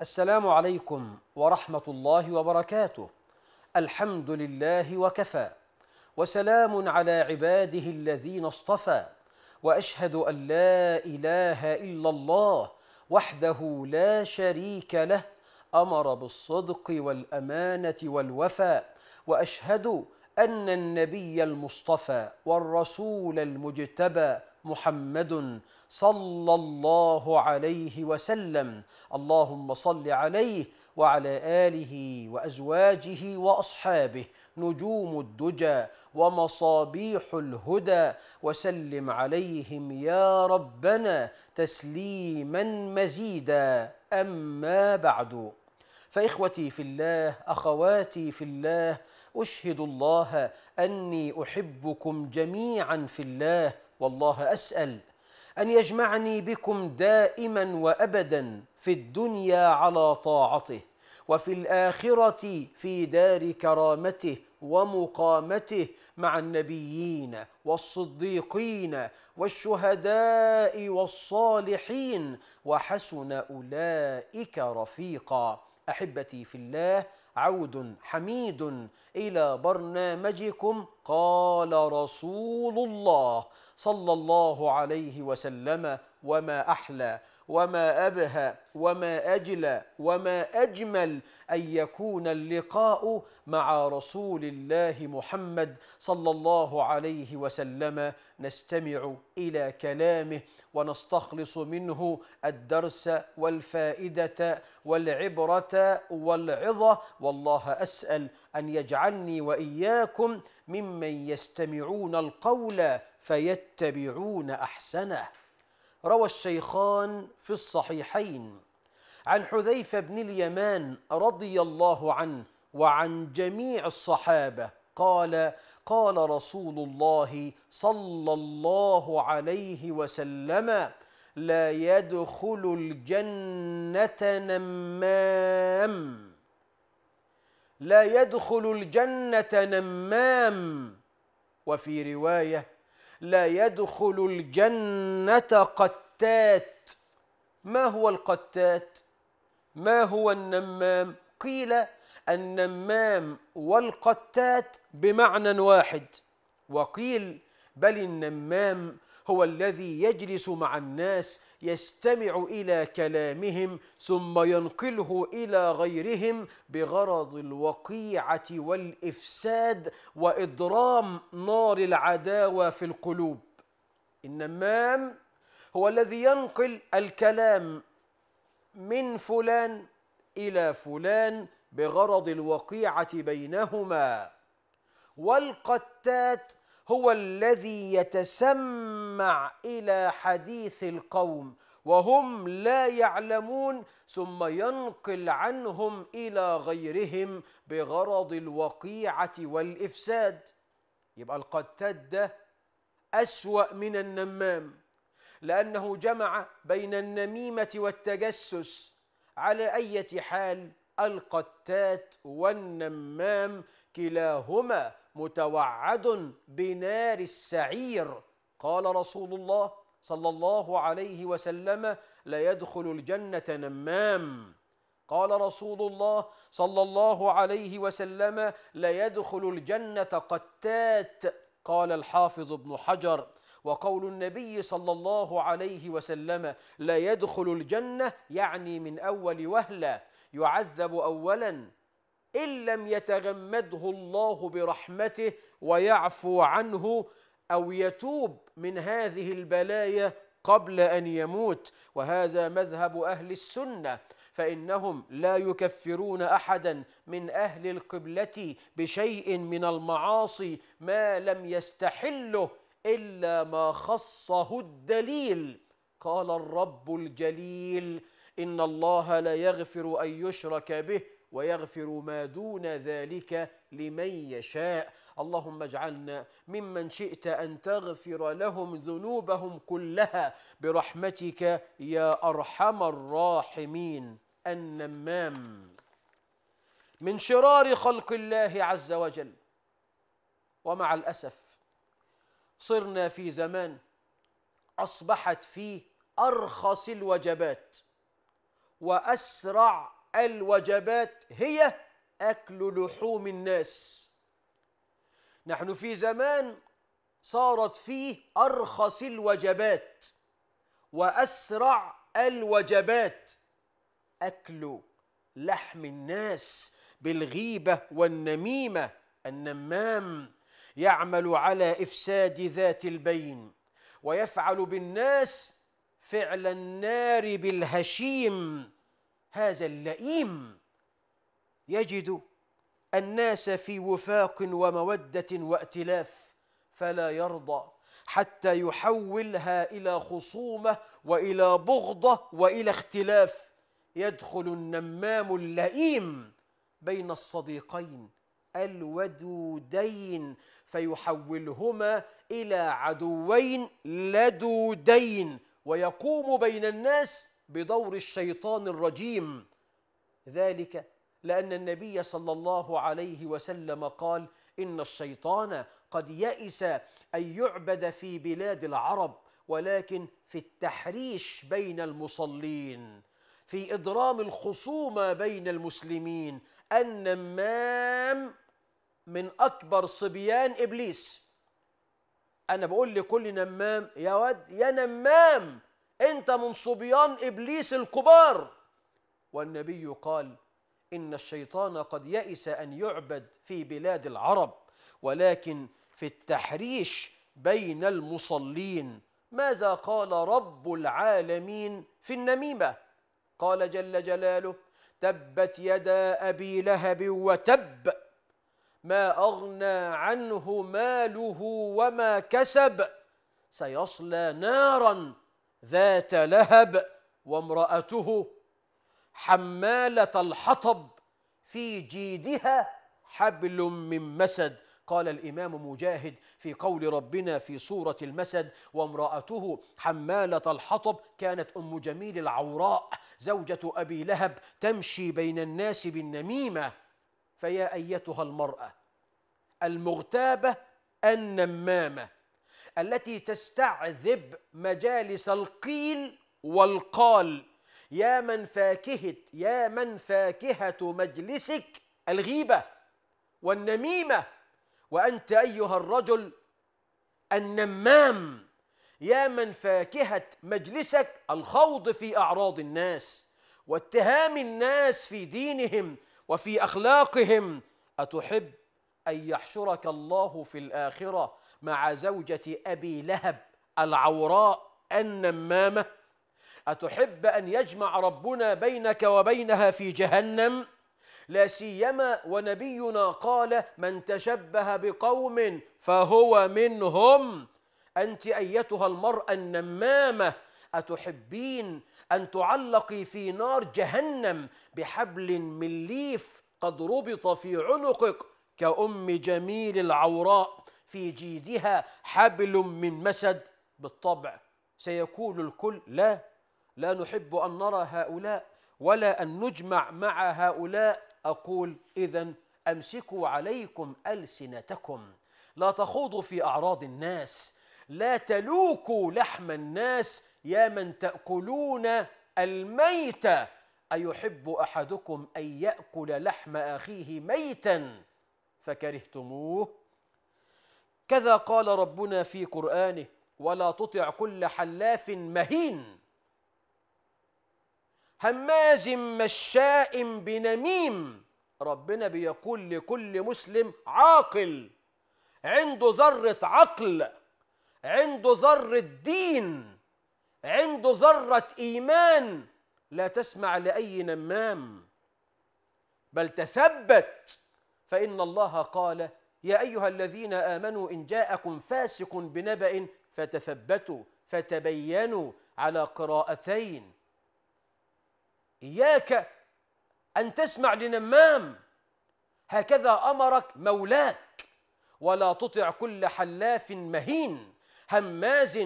السلام عليكم ورحمة الله وبركاته الحمد لله وكفى وسلام على عباده الذين اصطفى وأشهد أن لا إله إلا الله وحده لا شريك له أمر بالصدق والأمانة والوفاء وأشهد أن النبي المصطفى والرسول المجتبى محمد صلى الله عليه وسلم اللهم صل عليه وعلى آله وأزواجه وأصحابه نجوم الدجى ومصابيح الهدى وسلم عليهم يا ربنا تسليما مزيدا أما بعد فإخوتي في الله أخواتي في الله أشهد الله أني أحبكم جميعا في الله والله أسأل أن يجمعني بكم دائما وأبدا في الدنيا على طاعته وفي الآخرة في دار كرامته ومقامته مع النبيين والصديقين والشهداء والصالحين وحسن أولئك رفيقا أحبتي في الله عود حميد إلى برنامجكم قال رسول الله صلى الله عليه وسلم وما أحلى وما أبهى وما أجلى وما أجمل أن يكون اللقاء مع رسول الله محمد صلى الله عليه وسلم نستمع إلى كلامه ونستخلص منه الدرس والفائدة والعبرة والعظة والله أسأل أن يجعلني وإياكم ممن يستمعون القول فيتبعون أحسنه روى الشيخان في الصحيحين عن حذيفة بن اليمان رضي الله عنه وعن جميع الصحابة قال قال رسول الله صلى الله عليه وسلم لا يدخل الجنة نمام لا يدخل الجنة نمام وفي روايه لا يدخل الجنة قتات ما هو القتات ما هو النمام قيل النمام والقتات بمعنى واحد وقيل بل النمام هو الذي يجلس مع الناس يستمع إلى كلامهم ثم ينقله إلى غيرهم بغرض الوقيعة والإفساد وإضرام نار العداوة في القلوب إن النمام هو الذي ينقل الكلام من فلان إلى فلان بغرض الوقيعة بينهما والقتات هو الذي يتسمع الى حديث القوم وهم لا يعلمون ثم ينقل عنهم الى غيرهم بغرض الوقيعه والافساد يبقى القتاد ده اسوا من النمام لانه جمع بين النميمه والتجسس على اي حال القتات والنمام كلاهما متوعد بنار السعير قال رسول الله صلى الله عليه وسلم لا يدخل الجنة نمام قال رسول الله صلى الله عليه وسلم لا يدخل الجنة قتات قال الحافظ ابن حجر وقول النبي صلى الله عليه وسلم لا يدخل الجنة يعني من أول وهلة يعذب أولا إن لم يتغمده الله برحمته ويعفو عنه أو يتوب من هذه البلايا قبل أن يموت وهذا مذهب أهل السنة فإنهم لا يكفرون أحدا من أهل القبلة بشيء من المعاصي ما لم يستحله إلا ما خصه الدليل قال الرب الجليل إن الله لا يغفر أن يشرك به ويغفر ما دون ذلك لمن يشاء اللهم اجعلنا ممن شئت أن تغفر لهم ذنوبهم كلها برحمتك يا أرحم الراحمين النمام من شرار خلق الله عز وجل ومع الأسف صرنا في زمان أصبحت فيه أرخص الوجبات وأسرع الوجبات هي أكل لحوم الناس نحن في زمان صارت فيه أرخص الوجبات وأسرع الوجبات أكل لحم الناس بالغيبة والنميمة النمام يعمل على إفساد ذات البين ويفعل بالناس فعل النار بالهشيم هذا اللئيم يجد الناس في وفاق وموده وائتلاف فلا يرضى حتى يحولها الى خصومه والى بغضه والى اختلاف يدخل النمام اللئيم بين الصديقين الودودين فيحولهما الى عدوين لدودين ويقوم بين الناس بدور الشيطان الرجيم ذلك لأن النبي صلى الله عليه وسلم قال إن الشيطان قد يئس أن يعبد في بلاد العرب ولكن في التحريش بين المصلين في إضرام الخصومة بين المسلمين النمام من أكبر صبيان إبليس أنا بقول لكل نمام يا ود يا نمام انت من صبيان ابليس الكبار والنبي قال ان الشيطان قد يئس ان يعبد في بلاد العرب ولكن في التحريش بين المصلين ماذا قال رب العالمين في النميمه قال جل جلاله تبت يدا ابي لهب وتب ما اغنى عنه ماله وما كسب سيصلى نارا ذات لهب وامرأته حمالة الحطب في جيدها حبل من مسد قال الإمام مجاهد في قول ربنا في سورة المسد وامرأته حمالة الحطب كانت أم جميل العوراء زوجة أبي لهب تمشي بين الناس بالنميمة فيا أيتها المرأة المغتابة النمامة التي تستعذب مجالس القيل والقال يا من فاكهة يا من فاكهة مجلسك الغيبة والنميمة وأنت أيها الرجل النمام يا من فاكهة مجلسك الخوض في أعراض الناس واتهام الناس في دينهم وفي أخلاقهم أتحب أن يحشرك الله في الآخرة مع زوجة أبي لهب العوراء النمامة أتحب أن يجمع ربنا بينك وبينها في جهنم؟ لا سيما ونبينا قال من تشبه بقوم فهو منهم أنت أيتها المرأة النمامة أتحبين أن تعلقي في نار جهنم بحبل من ليف قد ربط في عنقك كأم جميل العوراء في جيدها حبل من مسد بالطبع سيقول الكل لا لا نحب أن نرى هؤلاء ولا أن نجمع مع هؤلاء أقول إذا أمسكوا عليكم ألسنتكم لا تخوضوا في أعراض الناس لا تلوكوا لحم الناس يا من تأكلون الميت أيحب أحدكم أن يأكل لحم أخيه ميتا فكرهتموه كذا قال ربنا في قرآنه ولا تطع كل حلاف مهين هماز مشاء بنميم ربنا بيقول لكل مسلم عاقل عنده ذرة عقل عنده ذرة دين عنده ذرة إيمان لا تسمع لأي نمام بل تثبت فإن الله قال يا أيها الذين آمنوا إن جاءكم فاسق بنبأ فتثبتوا فتبينوا على قراءتين إياك أن تسمع لنمام هكذا أمرك مولاك ولا تطع كل حلاف مهين هماز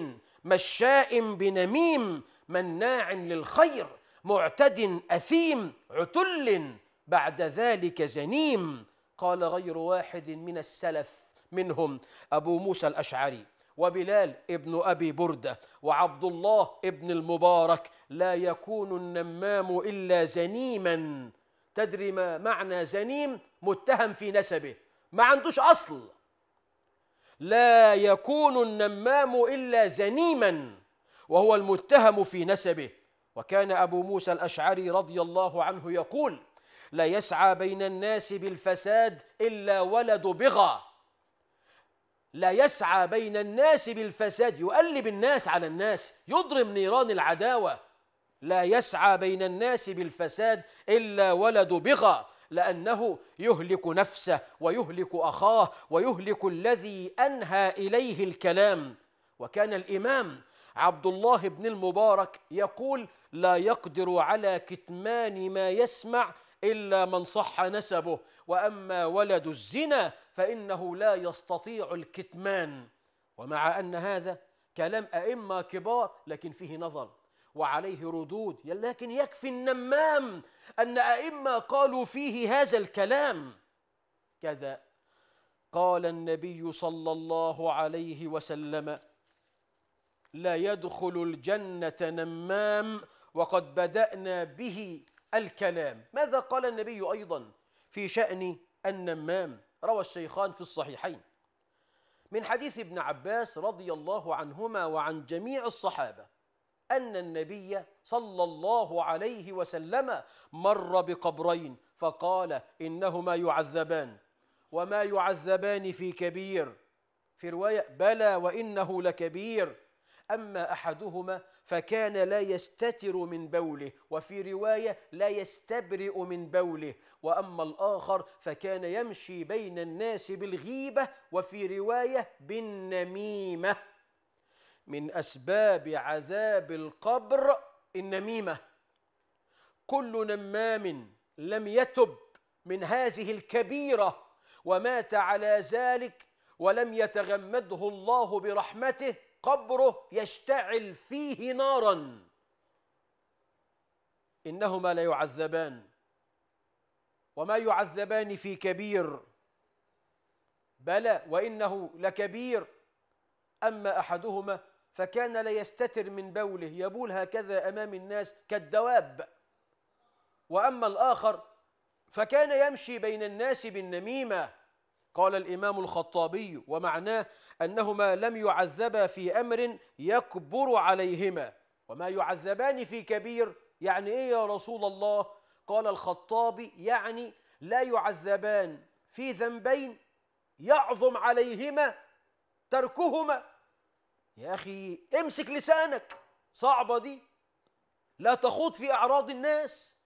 مشاء بنميم مناع للخير معتد أثيم عتل بعد ذلك زنيم قال غير واحد من السلف منهم أبو موسى الأشعري وبلال ابن أبي بردة وعبد الله ابن المبارك لا يكون النمام إلا زنيما تدري ما معنى زنيم متهم في نسبه ما عندوش أصل لا يكون النمام إلا زنيما وهو المتهم في نسبه وكان أبو موسى الأشعري رضي الله عنه يقول لا يسعى بين الناس بالفساد إلا ولد بغى لا يسعى بين الناس بالفساد يؤلب الناس على الناس يضرم نيران العداوة لا يسعى بين الناس بالفساد إلا ولد بغى لأنه يهلك نفسه ويهلك أخاه ويهلك الذي أنهى إليه الكلام وكان الإمام عبد الله بن المبارك يقول لا يقدر على كتمان ما يسمع إلا من صح نسبه وأما ولد الزنا فإنه لا يستطيع الكتمان ومع أن هذا كلام أئمة كبار لكن فيه نظر وعليه ردود لكن يكفي النمام أن أئمة قالوا فيه هذا الكلام كذا قال النبي صلى الله عليه وسلم لا يدخل الجنة نمام وقد بدأنا به الكلام ماذا قال النبي أيضا في شأن النمام روى الشيخان في الصحيحين من حديث ابن عباس رضي الله عنهما وعن جميع الصحابة أن النبي صلى الله عليه وسلم مر بقبرين فقال إنهما يعذبان وما يعذبان في كبير في رواية بلى وإنه لكبير أما أحدهما فكان لا يستتر من بوله وفي رواية لا يستبرئ من بوله وأما الآخر فكان يمشي بين الناس بالغيبة وفي رواية بالنميمة من أسباب عذاب القبر النميمة كل نمام لم يتب من هذه الكبيرة ومات على ذلك ولم يتغمده الله برحمته قبره يشتعل فيه نارا إنهما لا يعذبان وما يعذبان في كبير بلى وإنه لكبير أما أحدهما فكان لا يستتر من بوله يبول هكذا أمام الناس كالدواب وأما الآخر فكان يمشي بين الناس بالنميمة قال الإمام الخطابي ومعناه أنهما لم يعذبا في أمر يكبر عليهما وما يعذبان في كبير يعني إيه يا رسول الله قال الخطابي يعني لا يعذبان في ذنبين يعظم عليهما تركهما يا أخي امسك لسانك صعبة دي لا تخوض في أعراض الناس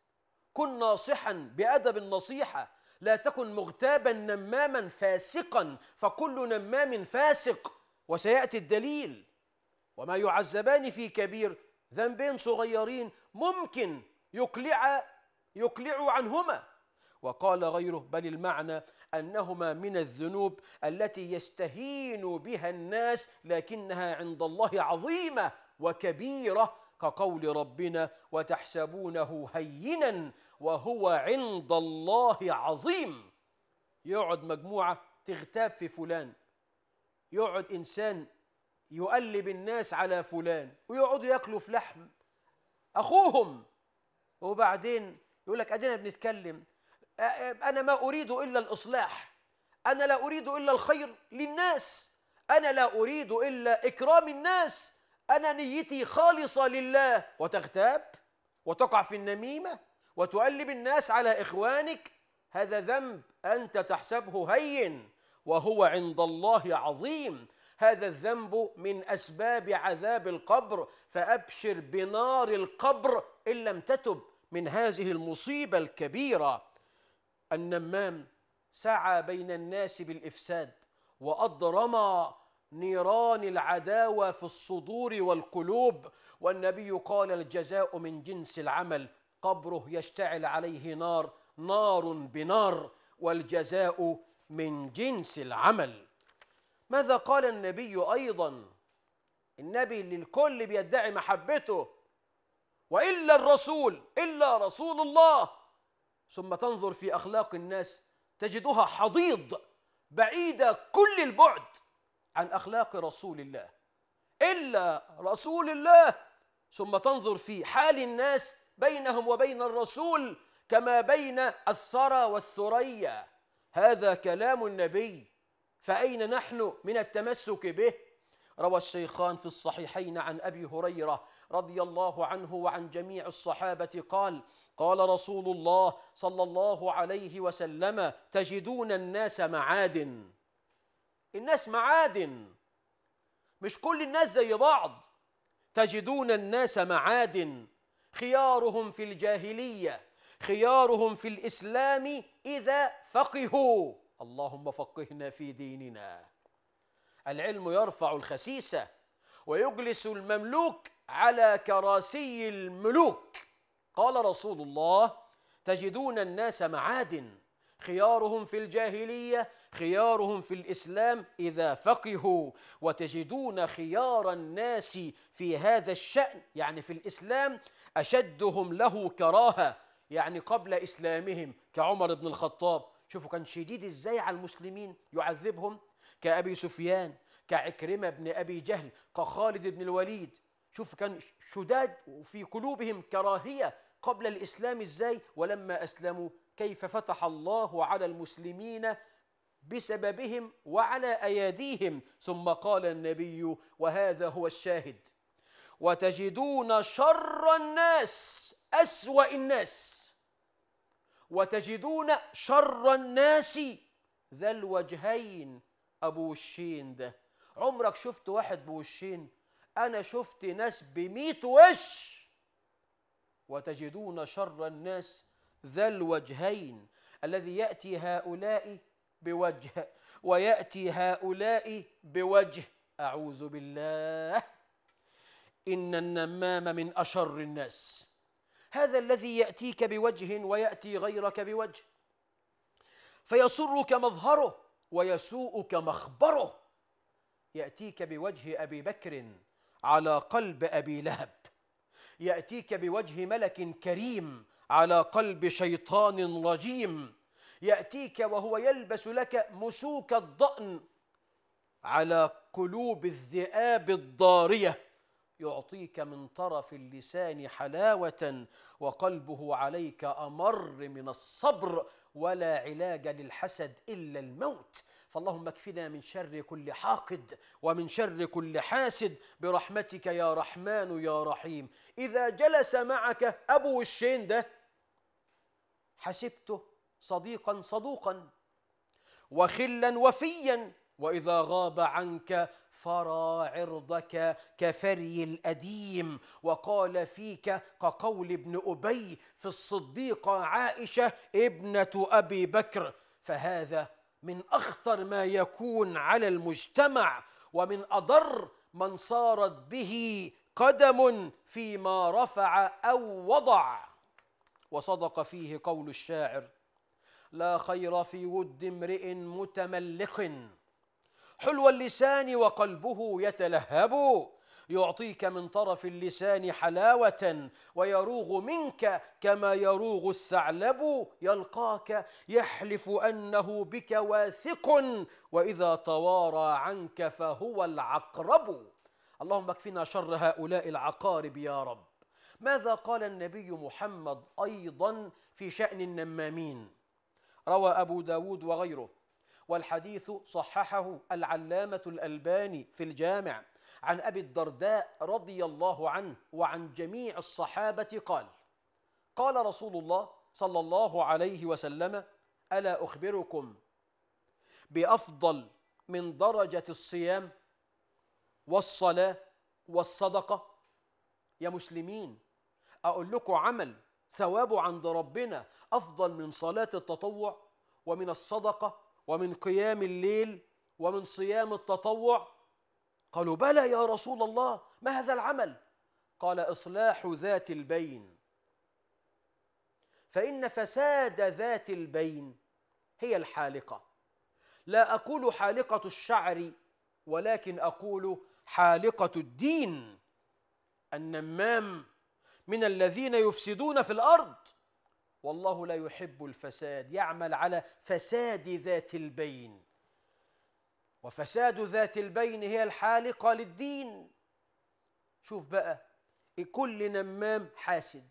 كن ناصحا بأدب النصيحة لا تكن مغتابا نماما فاسقا فكل نمام فاسق وسياتي الدليل وما يعذبان في كبير ذنبين صغيرين ممكن يقلع يقلع عنهما وقال غيره بل المعنى انهما من الذنوب التي يستهين بها الناس لكنها عند الله عظيمه وكبيره كقول ربنا وتحسبونه هينا وهو عند الله عظيم يقعد مجموعة تغتاب في فلان يقعد إنسان يقلب الناس على فلان ويقعدوا ياكلوا في لحم أخوهم وبعدين يقول لك أدينا بنتكلم أنا ما أريد إلا الإصلاح أنا لا أريد إلا الخير للناس أنا لا أريد إلا إكرام الناس أنا نيتي خالصة لله وتغتاب وتقع في النميمة وتؤلب الناس على إخوانك هذا ذنب أنت تحسبه هين وهو عند الله عظيم هذا الذنب من أسباب عذاب القبر فأبشر بنار القبر إن لم تتب من هذه المصيبة الكبيرة النمام سعى بين الناس بالإفساد وأضرم نيران العداوة في الصدور والقلوب والنبي قال الجزاء من جنس العمل قبره يشتعل عليه نار نار بنار والجزاء من جنس العمل ماذا قال النبي أيضا النبي اللي الكل بيدعي محبته وإلا الرسول إلا رسول الله ثم تنظر في أخلاق الناس تجدها حضيض بعيدة كل البعد عن أخلاق رسول الله إلا رسول الله ثم تنظر في حال الناس بينهم وبين الرسول كما بين الثرى والثريا هذا كلام النبي فأين نحن من التمسك به روى الشيخان في الصحيحين عن أبي هريرة رضي الله عنه وعن جميع الصحابة قال قال رسول الله صلى الله عليه وسلم تجدون الناس معادن الناس معادن مش كل الناس زي بعض تجدون الناس معادن خيارهم في الجاهلية خيارهم في الإسلام إذا فقهوا اللهم فقهنا في ديننا العلم يرفع الخسيسة ويجلس المملوك على كراسي الملوك قال رسول الله تجدون الناس معادن خيارهم في الجاهلية خيارهم في الإسلام إذا فقهوا وتجدون خيار الناس في هذا الشأن يعني في الإسلام أشدهم له كراهة يعني قبل إسلامهم كعمر بن الخطاب شوفوا كان شديد إزاي على المسلمين يعذبهم كأبي سفيان كعكرمة بن أبي جهل كخالد بن الوليد شوف كان شداد وفي قلوبهم كراهية قبل الإسلام إزاي ولما أسلموا كيف فتح الله على المسلمين بسببهم وعلى أيديهم ثم قال النبي وهذا هو الشاهد وتجدون شر الناس أسوأ الناس وتجدون شر الناس ذا الوجهين أبو الشين ده عمرك شفت واحد بوشين أنا شفت ناس بميت وش وتجدون شر الناس ذا الوجهين الذي يأتي هؤلاء بوجه ويأتي هؤلاء بوجه أعوذ بالله إن النمام من أشر الناس هذا الذي يأتيك بوجه ويأتي غيرك بوجه فيسرك مظهره ويسوءك مخبره يأتيك بوجه أبي بكر على قلب أبي لهب يأتيك بوجه ملك كريم على قلب شيطان رجيم يأتيك وهو يلبس لك مسوك الضأن على قلوب الذئاب الضارية يعطيك من طرف اللسان حلاوة وقلبه عليك أمر من الصبر ولا علاج للحسد إلا الموت فاللهم اكفنا من شر كل حاقد ومن شر كل حاسد برحمتك يا رحمن يا رحيم إذا جلس معك أبو الشين ده حسبته صديقا صدوقا وخلا وفيا وإذا غاب عنك فرى عرضك كفري الأديم وقال فيك كقول ابن أبي في الصديقة عائشة ابنة أبي بكر فهذا من أخطر ما يكون على المجتمع ومن أضر من صارت به قدم فيما رفع أو وضع وصدق فيه قول الشاعر لا خير في ود امرئ متملق حلو اللسان وقلبه يتلهب يعطيك من طرف اللسان حلاوة ويروغ منك كما يروغ الثعلب يلقاك يحلف أنه بك واثق وإذا توارى عنك فهو العقرب اللهم اكفنا شر هؤلاء العقارب يا رب ماذا قال النبي محمد أيضا في شأن النمامين روى أبو داود وغيره والحديث صححه العلامة الألباني في الجامع عن أبي الدرداء رضي الله عنه وعن جميع الصحابة قال قال رسول الله صلى الله عليه وسلم ألا أخبركم بأفضل من درجة الصيام والصلاة والصدقة يا مسلمين أقول لكم عمل ثوابه عند ربنا أفضل من صلاة التطوع ومن الصدقة ومن قيام الليل ومن صيام التطوع قالوا بلى يا رسول الله ما هذا العمل قال اصلاح ذات البين فان فساد ذات البين هي الحالقه لا اقول حالقه الشعر ولكن اقول حالقه الدين النمام من الذين يفسدون في الارض والله لا يحب الفساد يعمل على فساد ذات البين وفساد ذات البين هي الحالقة للدين شوف بقى كل نمام حاسد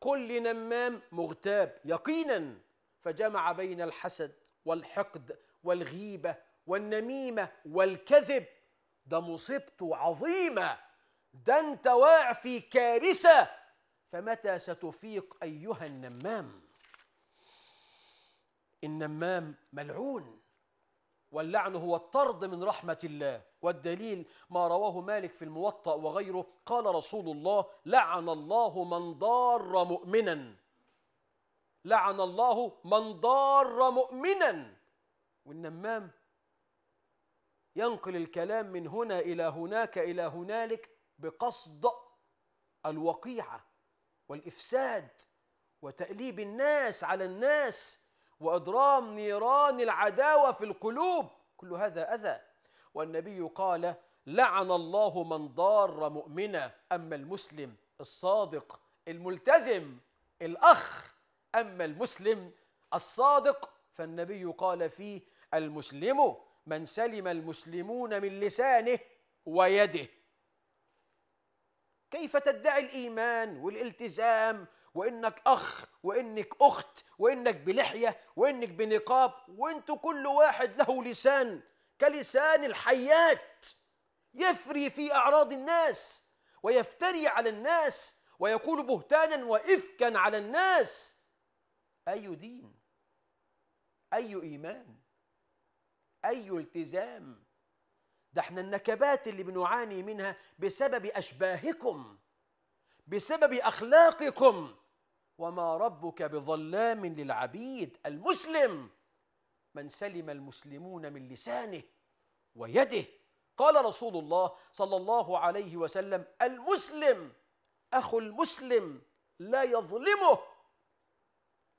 كل نمام مغتاب يقينا فجمع بين الحسد والحقد والغيبة والنميمة والكذب ده مصيبته عظيمة ده انت واقع في كارثة فمتى ستفيق أيها النمام النمام ملعون واللعن هو الطرد من رحمة الله والدليل ما رواه مالك في الموطأ وغيره قال رسول الله لعن الله من ضار مؤمنا لعن الله من ضار مؤمنا والنمام ينقل الكلام من هنا إلى هناك إلى هنالك بقصد الوقيعة والإفساد وتأليب الناس على الناس وإضرام نيران العداوة في القلوب كل هذا أذى والنبي قال لعن الله من ضار مؤمنا أما المسلم الصادق الملتزم الأخ أما المسلم الصادق فالنبي قال فيه المسلم من سلم المسلمون من لسانه ويده كيف تدعي الإيمان والالتزام وانك اخ وانك اخت وانك بلحيه وانك بنقاب وانتوا كل واحد له لسان كلسان الحيات يفري في اعراض الناس ويفتري على الناس ويقول بهتانا وافكا على الناس اي دين اي ايمان اي التزام ده احنا النكبات اللي بنعاني منها بسبب اشباهكم بسبب اخلاقكم وما ربك بظلام للعبيد المسلم من سلم المسلمون من لسانه ويده قال رسول الله صلى الله عليه وسلم المسلم أخو المسلم لا يظلمه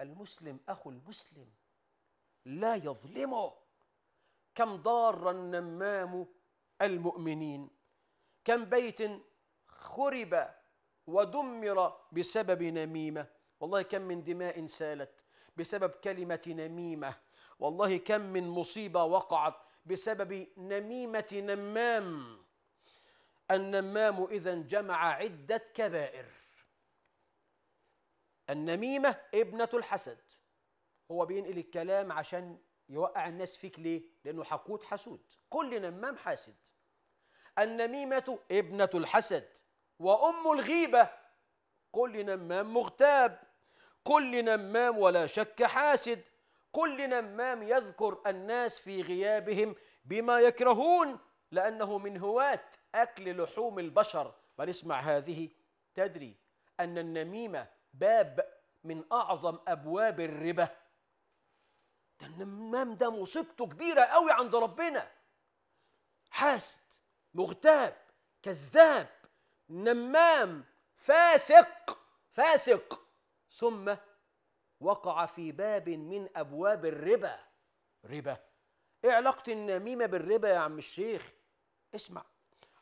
المسلم أخو المسلم لا يظلمه كم ضار النمام المؤمنين كم بيت خرب ودمر بسبب نميمه والله كم من دماء سالت بسبب كلمة نميمة والله كم من مصيبة وقعت بسبب نميمة نمام النمام إذا جمع عدة كبائر النميمة ابنة الحسد هو بينقل الكلام عشان يوقع الناس فيك ليه؟ لأنه حقود حسود كل نمام حاسد النميمة ابنة الحسد وأم الغيبة كل نمام مغتاب كل نمام ولا شك حاسد كل نمام يذكر الناس في غيابهم بما يكرهون لأنه من هواة أكل لحوم البشر بل اسمع هذه تدري أن النميمة باب من أعظم أبواب الربا ده النمام ده مصيبته كبيرة قوي عند ربنا حاسد مغتاب كذاب نمام فاسق فاسق ثم وقع في باب من أبواب الربا ربا إيه علاقة النميمة بالربا يا عم الشيخ اسمع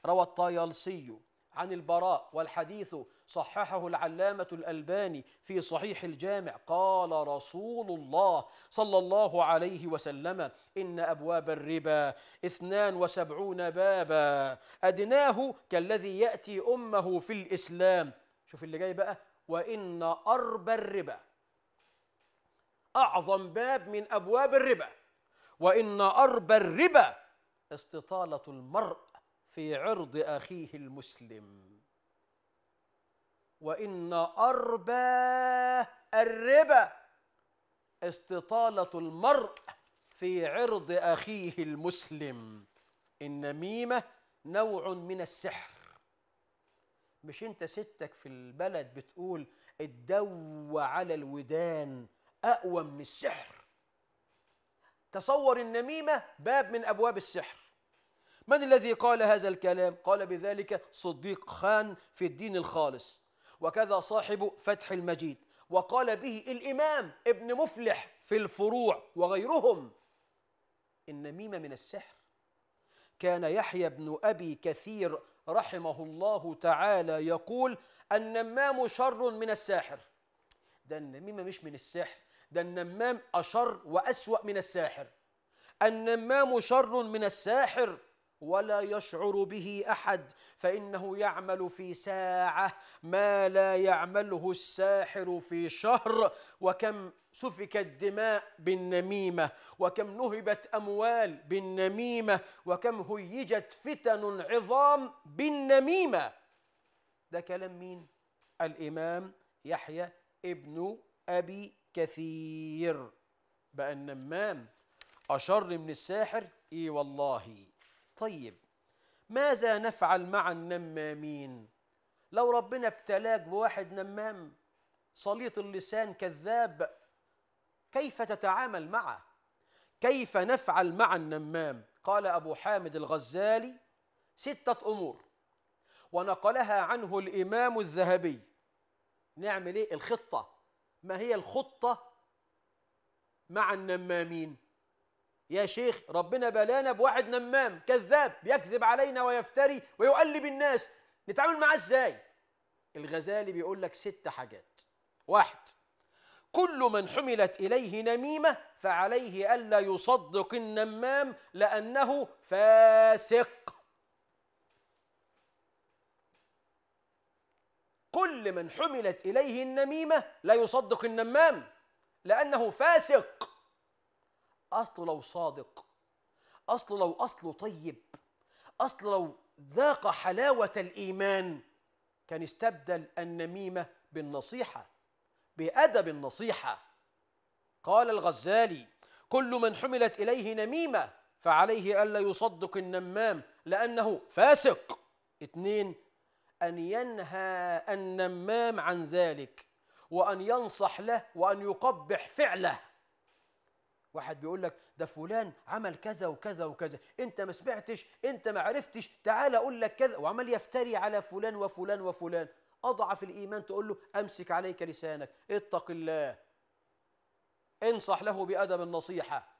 روى الطيالسي عن البراء والحديث صححه العلامة الألباني في صحيح الجامع قال رسول الله صلى الله عليه وسلم إن أبواب الربا اثنان وسبعون بابا أدناه كالذي يأتي أمه في الإسلام شوف اللي جاي بقى وإن أربى الربا أعظم باب من أبواب الربا وإن أربى الربا استطالة المرء في عرض أخيه المسلم وإن أربى الربا استطالة المرء في عرض أخيه المسلم النميمة نوع من السحر مش انت ستك في البلد بتقول الدو على الودان اقوى من السحر تصور النميمه باب من ابواب السحر من الذي قال هذا الكلام قال بذلك صديق خان في الدين الخالص وكذا صاحب فتح المجيد وقال به الامام ابن مفلح في الفروع وغيرهم النميمه من السحر كان يحيى بن ابي كثير رحمه الله تعالى يقول النمام شر من الساحر ده النميمة مش من الساحر ده النمام أشر وأسوأ من الساحر النمام شر من الساحر ولا يشعر به احد فانه يعمل في ساعه ما لا يعمله الساحر في شهر وكم سفكت دماء بالنميمة وكم نهبت أموال بالنميمة وكم هيجت فتن عظام بالنميمة ده كلام مين؟ الإمام يحيى ابن أبي كثير بقى النمام أشر من الساحر اي والله طيب ماذا نفعل مع النمامين لو ربنا ابتلاك بواحد نمام صليط اللسان كذاب كيف تتعامل معه كيف نفعل مع النمام قال أبو حامد الغزالي ستة أمور ونقلها عنه الإمام الذهبي نعمل إيه الخطة ما هي الخطة مع النمامين يا شيخ ربنا بلانا بواحد نمام كذاب يكذب علينا ويفتري ويؤلب الناس نتعامل معاه ازاي الغزالي بيقول لك ست حاجات واحد كل من حملت إليه نميمة فعليه ألا يصدق النمام لأنه فاسق كل من حملت إليه النميمة لا يصدق النمام لأنه فاسق أصل لو صادق أصل لو أصله طيب أصل لو ذاق حلاوة الإيمان كان استبدل النميمة بالنصيحة بأدب النصيحة قال الغزالي كل من حملت إليه نميمة فعليه ألا يصدق النمام لأنه فاسق اثنين أن ينهى النمام عن ذلك وأن ينصح له وأن يقبح فعله واحد بيقول لك ده فلان عمل كذا وكذا وكذا انت ما سمعتش انت ما عرفتش تعال اقول لك كذا وعمال يفتري على فلان وفلان وفلان أضعف الإيمان تقول له أمسك عليك لسانك اتق الله انصح له بأدب النصيحة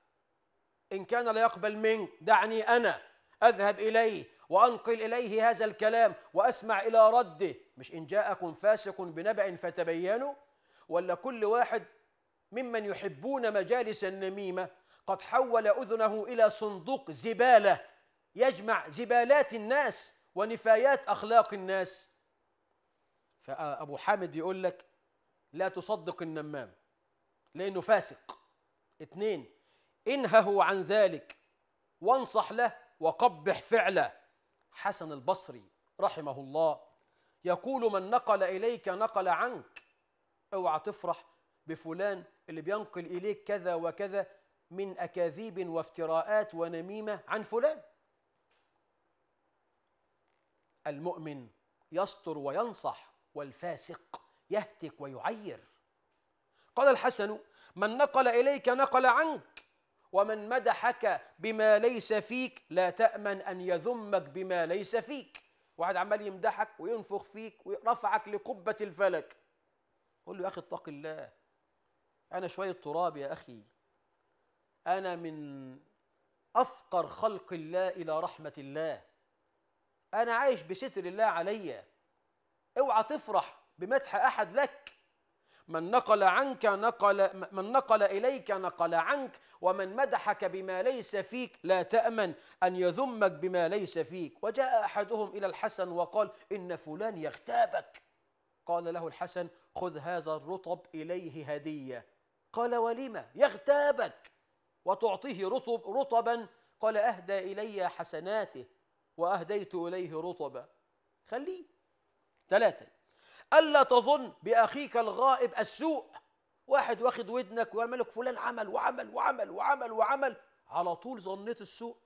إن كان لا يقبل منك دعني أنا أذهب إليه وأنقل إليه هذا الكلام وأسمع إلى رده مش إن جاءكم فاسق بنبأ فتبينوا ولا كل واحد ممن يحبون مجالس النميمة قد حول أذنه إلى صندوق زبالة يجمع زبالات الناس ونفايات أخلاق الناس فأبو حامد يقول لك لا تصدق النمام لأنه فاسق اثنين انهه عن ذلك وانصح له وقبح فعله حسن البصري رحمه الله يقول من نقل إليك نقل عنك اوعى تفرح بفلان اللي بينقل إليك كذا وكذا من أكاذيب وافتراءات ونميمة عن فلان المؤمن يستر وينصح والفاسق يهتك ويعير قال الحسن من نقل إليك نقل عنك ومن مدحك بما ليس فيك لا تأمن أن يذمك بما ليس فيك واحد عمال يمدحك وينفخ فيك ويرفعك لقبة الفلك قل له يا أخي اتق الله أنا شوية تراب يا أخي أنا من أفقر خلق الله إلى رحمة الله أنا عايش بستر الله عليّ اوعى تفرح بمدح احد لك من نقل عنك نقل من نقل اليك نقل عنك ومن مدحك بما ليس فيك لا تامن ان يذمك بما ليس فيك وجاء احدهم الى الحسن وقال ان فلان يغتابك قال له الحسن خذ هذا الرطب اليه هديه قال ولم يغتابك وتعطيه رطب رطبا قال اهدى الي حسناته واهديت اليه رطبا خليه ثلاثة ألا تظن بأخيك الغائب السوء واحد واخد ودنك ويعمل لك فلان عمل وعمل وعمل وعمل وعمل على طول ظنيت السوء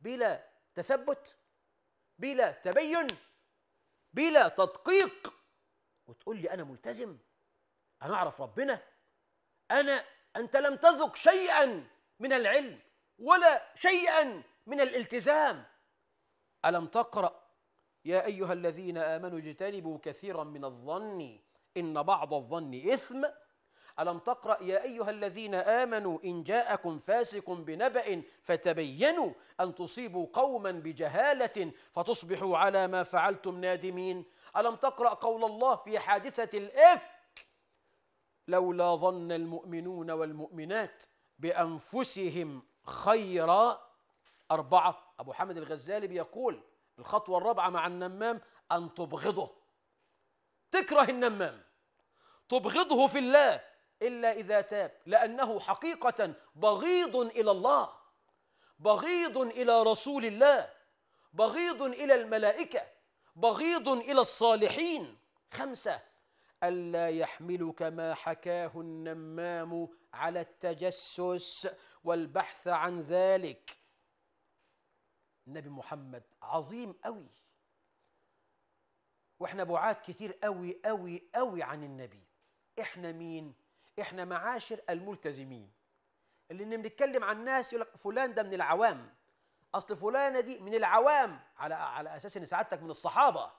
بلا تثبت بلا تبين بلا تدقيق وتقول لي أنا ملتزم أنا أعرف ربنا أنا أنت لم تذق شيئا من العلم ولا شيئا من الالتزام ألم تقرأ يا أيها الذين آمنوا اجتنبوا كثيرا من الظن إن بعض الظن إثم ألم تقرأ يا أيها الذين آمنوا إن جاءكم فاسق بنبأ فتبينوا أن تصيبوا قوما بجهالة فتصبحوا على ما فعلتم نادمين ألم تقرأ قول الله في حادثة الإفك لولا ظن المؤمنون والمؤمنات بأنفسهم خيرا أربعة أبو حامد الغزالي بيقول الخطوة الرابعة مع النمام أن تبغضه تكره النمام تبغضه في الله إلا إذا تاب لأنه حقيقة بغيض إلى الله بغيض إلى رسول الله بغيض إلى الملائكة بغيض إلى الصالحين خمسة ألا يحملك ما حكاه النمام على التجسس والبحث عن ذلك النبي محمد عظيم قوي واحنا بعاد كتير قوي قوي قوي عن النبي احنا مين احنا معاشر الملتزمين اللي إن بنتكلم عن ناس يقول لك فلان ده من العوام اصل فلانه دي من العوام على على اساس ان سعادتك من الصحابه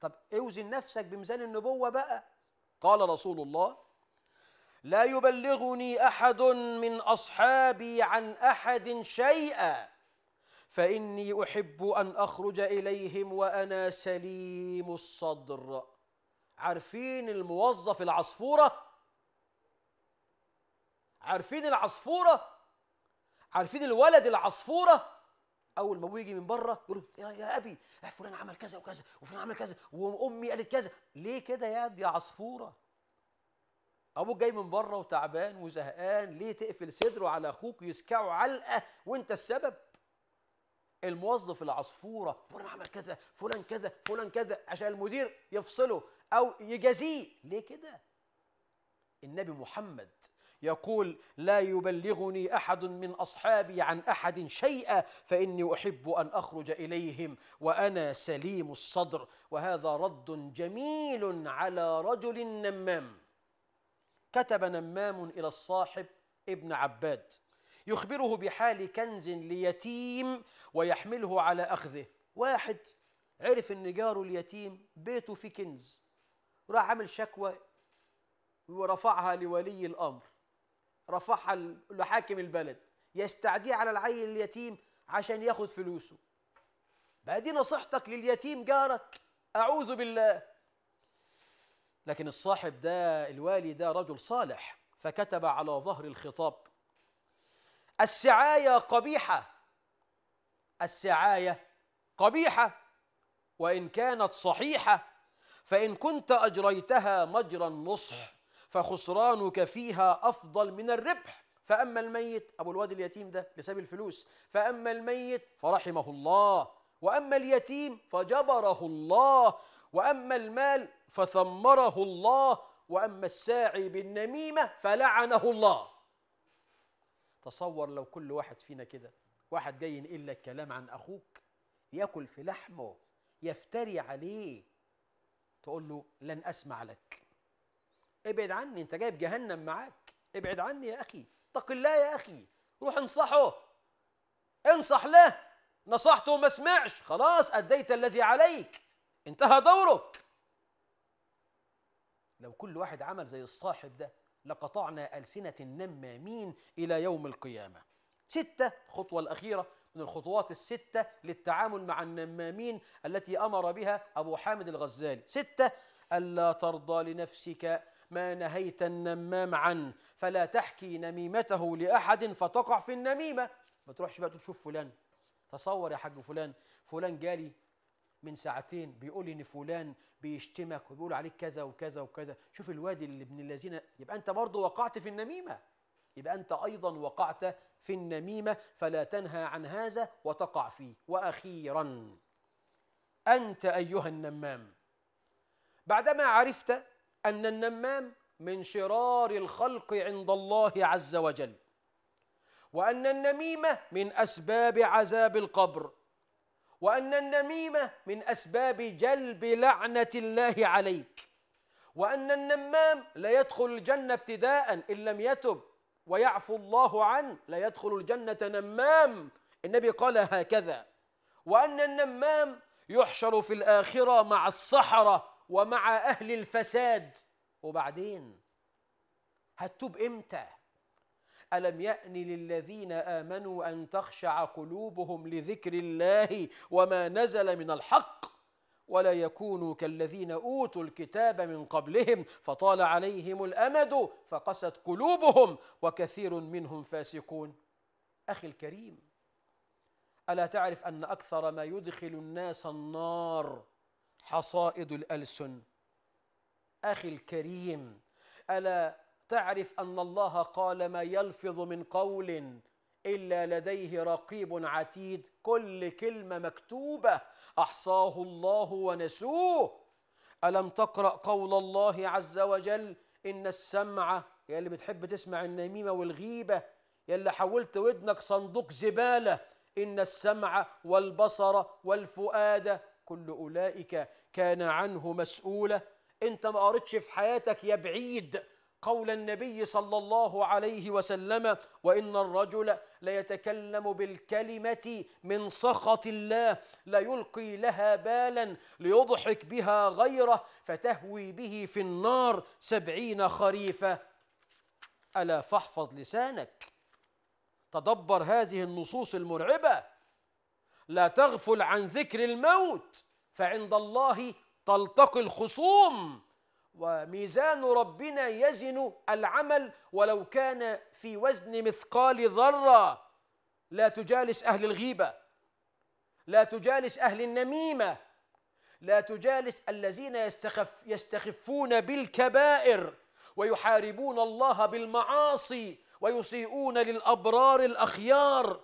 طب اوزن نفسك بميزان النبوه بقى قال رسول الله لا يبلغني احد من اصحابي عن احد شيئا فإني أحب أن أخرج إليهم وأنا سليم الصدر عارفين الموظف العصفورة عارفين العصفورة عارفين الولد العصفورة أول ما أبوه يجي من بره يقول يا, يا أبي إيه، فلان عمل كذا وكذا وفلان عمل كذا وأمي قالت كذا ليه كده يا يا عصفورة أبوك جاي من بره وتعبان وزهقان ليه تقفل صدره على أخوك ويسكعه علقة وأنت السبب الموظف العصفوره فلان عمل كذا فلان كذا فلان كذا عشان المدير يفصله او يجازيه ليه كده النبي محمد يقول لا يبلغني احد من اصحابي عن احد شيئا فاني احب ان اخرج اليهم وانا سليم الصدر وهذا رد جميل على رجل نمام كتب نمام الى الصاحب ابن عباد يخبره بحال كنز ليتيم ويحمله على أخذه واحد عرف ان جاره اليتيم بيته فيه كنز راح عامل شكوى ورفعها لولي الامر رفعها لحاكم البلد يستعديه على العين اليتيم عشان ياخد فلوسه بقى دي نصيحتك لليتيم جارك اعوذ بالله لكن الصاحب ده الوالي ده رجل صالح فكتب على ظهر الخطاب السعاية قبيحة السعاية قبيحة وإن كانت صحيحة فإن كنت أجريتها مجرى النصح فخسرانك فيها أفضل من الربح فأما الميت أبو الواد اليتيم ده لسبب الفلوس فأما الميت فرحمه الله وأما اليتيم فجبره الله وأما المال فثمره الله وأما الساعي بالنميمة فلعنه الله تصور لو كل واحد فينا كده واحد جاي ينقل لك كلام عن اخوك ياكل في لحمه يفتري عليه تقول له لن اسمع لك ابعد عني انت جايب جهنم معاك ابعد عني يا اخي اتق الله يا اخي روح انصحه انصح له نصحته وما سمعش خلاص اديت الذي عليك انتهى دورك لو كل واحد عمل زي الصاحب ده لقطعنا ألسنة النمامين إلى يوم القيامة ستة الخطوة الأخيرة من الخطوات الستة للتعامل مع النمامين التي أمر بها أبو حامد الغزالي ستة ألا ترضى لنفسك ما نهيت النمام عن فلا تحكي نميمته لأحد فتقع في النميمة ما تروحش بقى تشوف فلان تصور يا حاج فلان فلان جالي من ساعتين بيقول ان فلان بيشتمك وبيقول عليك كذا وكذا وكذا شوف الوادي اللي ابن الذين يبقى انت برضه وقعت في النميمه يبقى انت ايضا وقعت في النميمه فلا تنهى عن هذا وتقع فيه واخيرا انت ايها النمام بعدما عرفت ان النمام من شرار الخلق عند الله عز وجل وان النميمه من اسباب عذاب القبر وأن النميمة من أسباب جلب لعنة الله عليك وأن النمام لا يدخل الجنة ابتداء إن لم يتب ويعفو الله عنه لا يدخل الجنة نمام النبي قال هكذا وأن النمام يحشر في الآخرة مع الصحرة ومع أهل الفساد وبعدين هتوب إمتى؟ ألم يأن للذين آمنوا أن تخشع قلوبهم لذكر الله وما نزل من الحق ولا يكونوا كالذين أوتوا الكتاب من قبلهم فطال عليهم الأمد فقست قلوبهم وكثير منهم فاسقون أخي الكريم ألا تعرف أن أكثر ما يدخل الناس النار حصائد الألسن أخي الكريم ألا تعرف أن الله قال ما يلفظ من قول إلا لديه رقيب عتيد كل كلمة مكتوبة أحصاه الله ونسوه ألم تقرأ قول الله عز وجل إن السمع يا اللي بتحب تسمع النميمة والغيبة يا اللي حولت ودنك صندوق زبالة إن السمع والبصر والفؤاد كل أولئك كان عنه مسؤولة أنت ما قريتش في حياتك يا بعيد قول النبي صلى الله عليه وسلم وإن الرجل ليتكلم بالكلمة من سخط الله ليلقي لها بالا ليضحك بها غيره فتهوي به في النار سبعين خريفة ألا فاحفظ لسانك تدبر هذه النصوص المرعبة لا تغفل عن ذكر الموت فعند الله تلتقي الخصوم وميزان ربنا يزن العمل ولو كان في وزن مثقال ذرة لا تجالس أهل الغيبة لا تجالس أهل النميمة لا تجالس الذين يستخف يستخفون بالكبائر ويحاربون الله بالمعاصي ويسيئون للأبرار الأخيار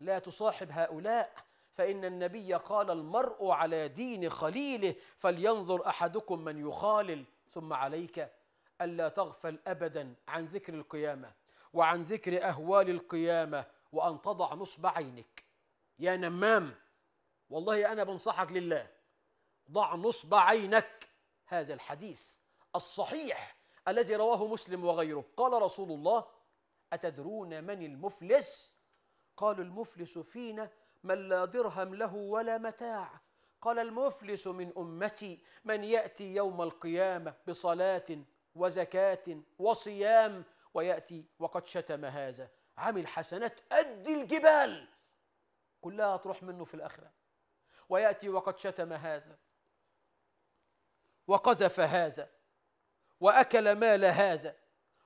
لا تصاحب هؤلاء فإن النبي قال المرء على دين خليله فلينظر أحدكم من يخالل ثم عليك ألا تغفل أبدا عن ذكر القيامة وعن ذكر أهوال القيامة وأن تضع نصب عينك يا نمام والله أنا بنصحك لله ضع نصب عينك هذا الحديث الصحيح الذي رواه مسلم وغيره قال رسول الله أتدرون من المفلس؟ قالوا المفلس فينا من لا درهم له ولا متاع قال المفلس من أمتي من يأتي يوم القيامة بصلاة وزكاة وصيام ويأتي وقد شتم هذا عمل حسنات قد الجبال كلها تروح منه في الآخرة ويأتي وقد شتم هذا وقذف هذا وأكل مال هذا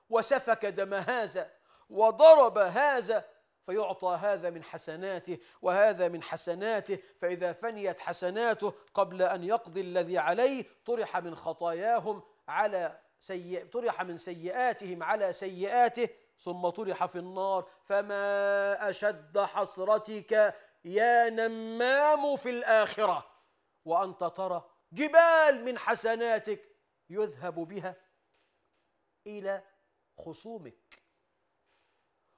وسفك دم هذا وضرب هذا فيعطى هذا من حسناته وهذا من حسناته فإذا فنيت حسناته قبل أن يقضي الذي عليه طرح من خطاياهم على سيء طرح من سيئاتهم على سيئاته ثم طرح في النار فما أشد حسرتك يا نمام في الآخرة وأنت ترى جبال من حسناتك يذهب بها إلى خصومك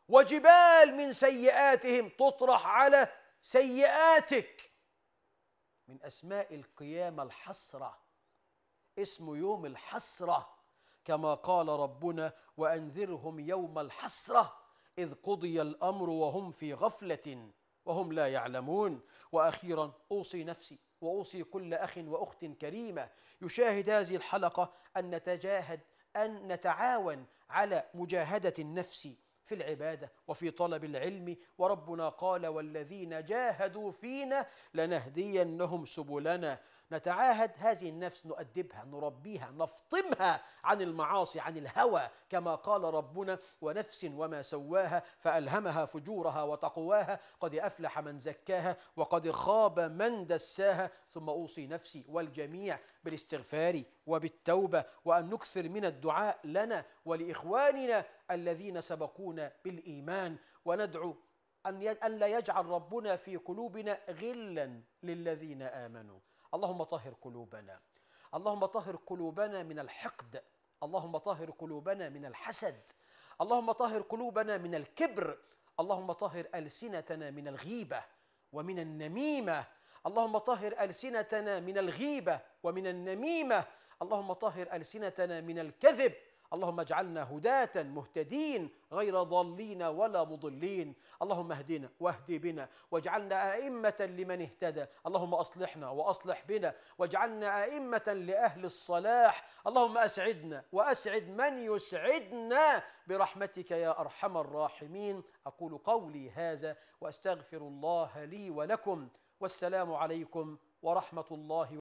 وجبال من سيئاتهم تطرح على سيئاتك من أسماء القيامة الحسرة اسم يوم الحسرة كما قال ربنا وأنذرهم يوم الحسرة إذ قضي الأمر وهم في غفلة وهم لا يعلمون وأخيرا أوصي نفسي وأوصي كل أخ وأخت كريمة يشاهد هذه الحلقة أن نتجاهد أن نتعاون على مجاهدة النفس في العبادة وفي طلب العلم وربنا قال والذين جاهدوا فينا لنهدينهم سبلنا نتعاهد هذه النفس نؤدبها نربيها نفطمها عن المعاصي عن الهوى كما قال ربنا ونفس وما سواها فألهمها فجورها وتقواها قد أفلح من زكاها وقد خاب من دساها ثم أوصي نفسي والجميع بالاستغفار وبالتوبة وأن نكثر من الدعاء لنا ولإخواننا الذين سبقونا بالإيمان وندعو أن لا يجعل ربنا في قلوبنا غلا للذين آمنوا اللهم طهر قلوبنا اللهم طهر قلوبنا من الحقد اللهم طهر قلوبنا من الحسد اللهم طهر قلوبنا من الكبر اللهم طهر ألسنتنا من الغيبة ومن النميمة اللهم طهر ألسنتنا من الغيبة ومن النميمة اللهم طهر ألسنتنا من الكذب اللهم اجعلنا هداة مهتدين غير ضالين ولا مضلين اللهم اهدنا واهد بنا واجعلنا أئمة لمن اهتدى اللهم أصلحنا وأصلح بنا واجعلنا أئمة لأهل الصلاح اللهم أسعدنا وأسعد من يسعدنا برحمتك يا أرحم الراحمين أقول قولي هذا وأستغفر الله لي ولكم والسلام عليكم ورحمة الله